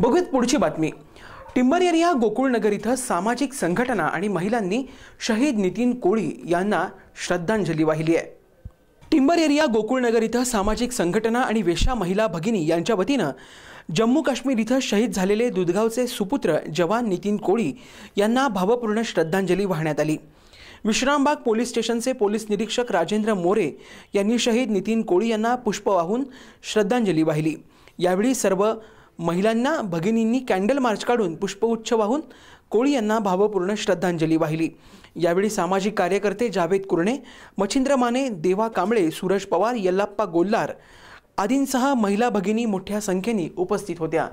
बघूयात पुढची बातमी टिंबर एरिया गोकुळनगर इथं सामाजिक संघटना आणि महिलांनी शहीद नितीन कोळी यांना श्रद्धांजली वाहिली आहे टिंबर एरिया गोकुळनगर इथं सामाजिक संघटना आणि वेशा महिला भगिनी यांच्या वतीनं जम्मू काश्मीर इथं शहीद झालेले दुधगावचे सुपुत्र जवान नितीन कोळी यांना भावपूर्ण श्रद्धांजली वाहण्यात आली विश्रामबाग पोलीस स्टेशनचे पोलीस निरीक्षक राजेंद्र मोरे यांनी शहीद नितीन कोळी यांना पुष्प वाहून श्रद्धांजली वाहिली यावेळी सर्व महिलांना भगिनींनी कॅन्डल मार्च काढून पुष्पगुच्छ वाहून कोळी यांना भावपूर्ण श्रद्धांजली वाहिली यावेळी सामाजिक कार्यकर्ते जावेद कुरणे मच्छिंद्र माने देवा कांबळे सुरज पवार यल्लाप्पा गोल्लार आदींसह महिला भगिनी मोठ्या संख्येने उपस्थित होत्या